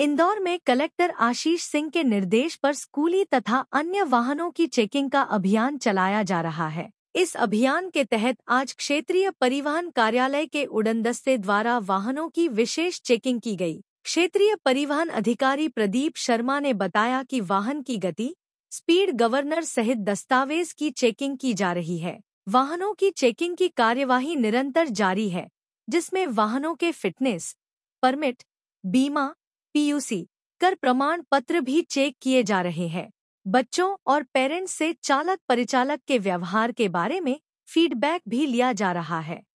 इंदौर में कलेक्टर आशीष सिंह के निर्देश पर स्कूली तथा अन्य वाहनों की चेकिंग का अभियान चलाया जा रहा है इस अभियान के तहत आज क्षेत्रीय परिवहन कार्यालय के उड़न दस्ते द्वारा वाहनों की विशेष चेकिंग की गई क्षेत्रीय परिवहन अधिकारी प्रदीप शर्मा ने बताया कि वाहन की गति स्पीड गवर्नर सहित दस्तावेज की चेकिंग की जा रही है वाहनों की चेकिंग की कार्यवाही निरंतर जारी है जिसमें वाहनों के फिटनेस परमिट बीमा पीयूसी कर प्रमाण पत्र भी चेक किए जा रहे हैं बच्चों और पेरेंट्स से चालक परिचालक के व्यवहार के बारे में फीडबैक भी लिया जा रहा है